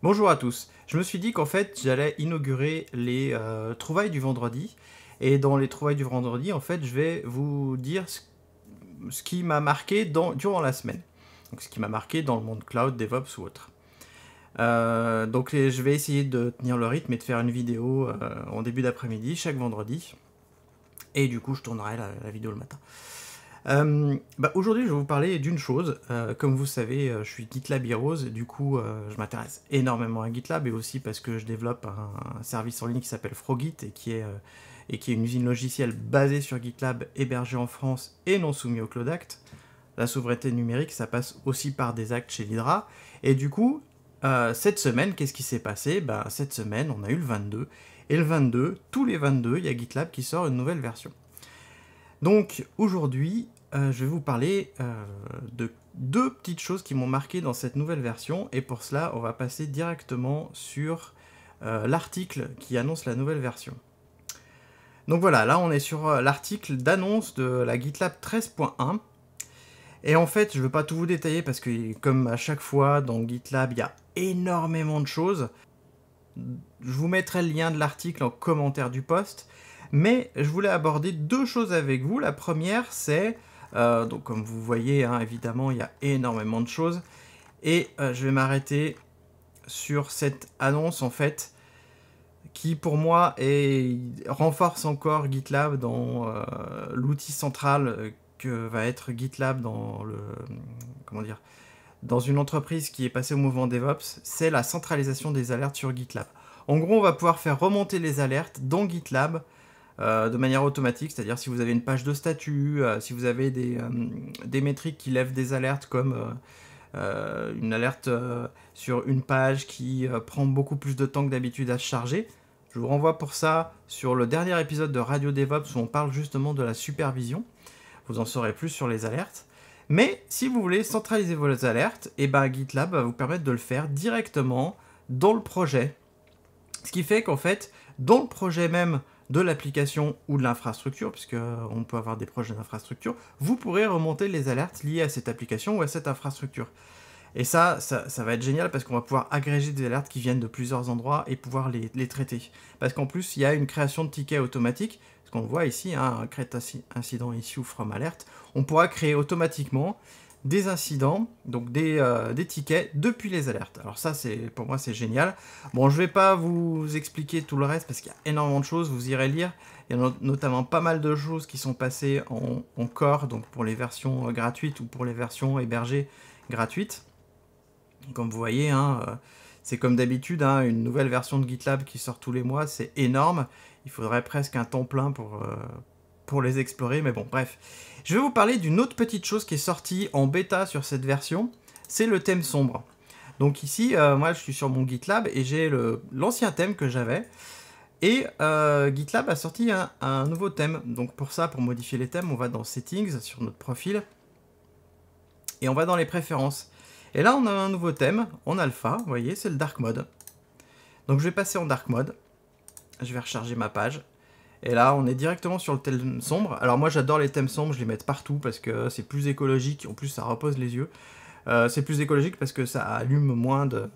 Bonjour à tous. Je me suis dit qu'en fait j'allais inaugurer les euh, trouvailles du vendredi. Et dans les trouvailles du vendredi, en fait, je vais vous dire ce, qui m'a marqué durant la semaine. Donc ce qui m'a marqué dans le monde cloud, DevOps ou autre. Euh, donc je vais essayer de tenir le rythme et de faire une vidéo euh, en début d'après-midi chaque vendredi. Et du coup je tournerai la vidéo le matin. Euh, bah, aujourd'hui, je vais vous parler d'une chose. Euh, comme vous savez, euh, je suis GitLab Heroes, du coup, je m'intéresse énormément à GitLab et aussi parce que je développe un, service en ligne qui s'appelle Frogit et qui est une usine logicielle basée sur GitLab, hébergée en France et non soumise au Cloud Act. La souveraineté numérique, ça passe aussi par des actes chez l'Hydra. Et du coup, cette semaine, qu'est-ce qui s'est passé bah, Cette semaine, on a eu le 22. Et le 22, tous les 22, il y a GitLab qui sort une nouvelle version. Donc aujourd'hui, euh, je vais vous parler euh, de deux petites choses qui m'ont marqué dans cette nouvelle version. Et pour cela, on va passer directement sur euh, l'article qui annonce la nouvelle version. Donc voilà, là on est sur l'article d'annonce de la GitLab 13.1. Et en fait, je ne veux pas tout vous détailler parce que comme à chaque fois dans GitLab, il y a énormément de choses. Je vous mettrai le lien de l'article en commentaire du post. Mais je voulais aborder deux choses avec vous. La première, c'est euh, donc comme vous voyez, hein, évidemment, il y a énormément de choses. Et euh, je vais m'arrêter sur cette annonce en fait qui pour moi renforce encore GitLab dans euh, l'outil central que va être GitLab dans le comment dire dans une entreprise qui est passée au mouvement DevOps, c'est la centralisation des alertes sur GitLab. En gros, on va pouvoir faire remonter les alertes dans GitLab euh, de manière automatique, c'est-à-dire si vous avez une page de statut, euh, si vous avez euh, des, métriques qui lèvent des alertes comme une alerte sur une page qui prend beaucoup plus de temps que d'habitude à charger. Je vous renvoie pour ça sur le dernier épisode de Radio DevOps où on parle justement de la supervision. Vous en saurez plus sur les alertes. Mais si vous voulez centraliser vos alertes, et eh ben, GitLab va vous permettre de le faire directement dans le projet. Ce qui fait qu'en fait, dans le projet même de l'application ou de l'infrastructure, puisqu'on euh, peut avoir des projets d'infrastructure, vous pourrez remonter les alertes liées à cette application ou à cette infrastructure. Et ça, ça, va être génial parce qu'on va pouvoir agréger des alertes qui viennent de plusieurs endroits et pouvoir les, traiter. Parce qu'en plus, il y a une création de tickets automatique, ce qu'on voit ici, hein, un create incident issue from alert, on pourra créer automatiquement des incidents, donc euh, des, tickets depuis les alertes. Alors ça, c'est pour moi, c'est génial. Bon, je vais pas vous expliquer tout le reste parce qu'il y a énormément de choses, vous irez lire. Il y a notamment pas mal de choses qui sont passées en, en core, donc pour les versions euh, gratuites ou pour les versions hébergées gratuites. Comme vous voyez, hein, euh, c'est comme d'habitude, hein, une nouvelle version de GitLab qui sort tous les mois, c'est énorme. Il faudrait presque un temps plein pour, pour les explorer, mais bon, bref. Je vais vous parler d'une autre petite chose qui est sortie en bêta sur cette version, c'est le thème sombre. Donc ici, euh, moi je suis sur mon GitLab et j'ai l'ancien thème que j'avais. Et euh, GitLab a sorti un, un, nouveau thème. Donc pour ça, pour modifier les thèmes, on va dans Settings, sur notre profil. Et on va dans les préférences. Et là, on a un nouveau thème en alpha. Vous voyez, c'est le Dark Mode. Donc je vais passer en Dark Mode. Je vais recharger ma page. Et là, on est directement sur le thème sombre. Alors moi, j'adore les thèmes sombres, je les mets partout parce que c'est plus écologique. En plus, ça repose les yeux. Euh, c'est plus écologique parce que ça allume moins de...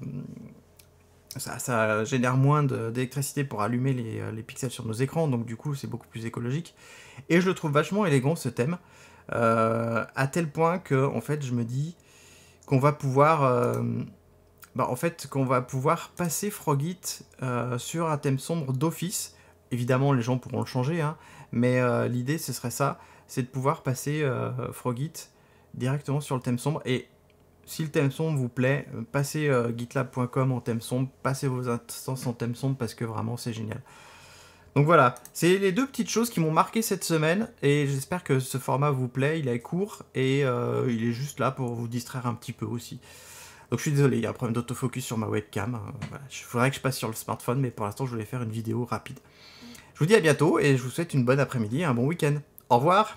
Ça, génère moins d'électricité pour allumer euh, les, pixels sur nos écrans, donc du coup c'est beaucoup plus écologique. Et je le trouve vachement élégant ce thème, euh, à tel point que en fait je me dis qu'on va pouvoir, bah, en fait qu'on va pouvoir passer Frogit sur un thème sombre d'office Évidemment, les gens pourront le changer, hein, mais euh, l'idée, ce serait ça, c'est de pouvoir passer euh, Frogit directement sur le thème sombre. Et si le thème sombre vous plaît, euh, passez gitlab.com en thème sombre, passez vos instances en thème sombre, parce que vraiment, c'est génial. Donc voilà, c'est les deux petites choses qui m'ont marqué cette semaine, et j'espère que ce format vous plaît, il est court, et il est juste là pour vous distraire un petit peu aussi. Donc je suis désolé, il y a un problème d'autofocus sur ma webcam. Hein, il faudrait que je passe sur le smartphone, mais pour l'instant je voulais faire une vidéo rapide. Je vous dis à bientôt et je vous souhaite une bonne après-midi et un bon week-end. Au revoir